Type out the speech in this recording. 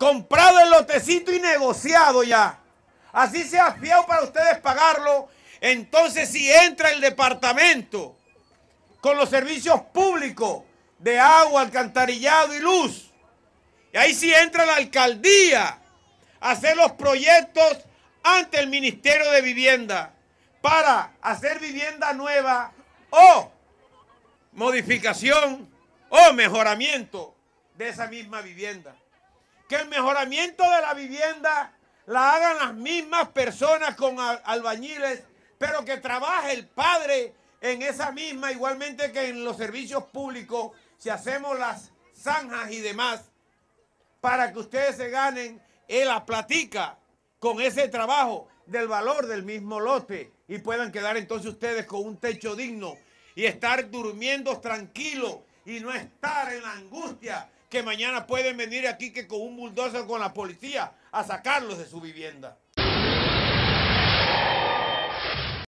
comprado el lotecito y negociado ya. Así sea fiado para ustedes pagarlo. Entonces si entra el departamento con los servicios públicos de agua, alcantarillado y luz. Y ahí sí entra la alcaldía a hacer los proyectos ante el Ministerio de Vivienda para hacer vivienda nueva o modificación o mejoramiento de esa misma vivienda que el mejoramiento de la vivienda la hagan las mismas personas con albañiles, pero que trabaje el padre en esa misma, igualmente que en los servicios públicos, si hacemos las zanjas y demás, para que ustedes se ganen la platica con ese trabajo del valor del mismo lote y puedan quedar entonces ustedes con un techo digno y estar durmiendo tranquilo y no estar en la angustia que mañana pueden venir aquí que con un bulldozer con la policía a sacarlos de su vivienda.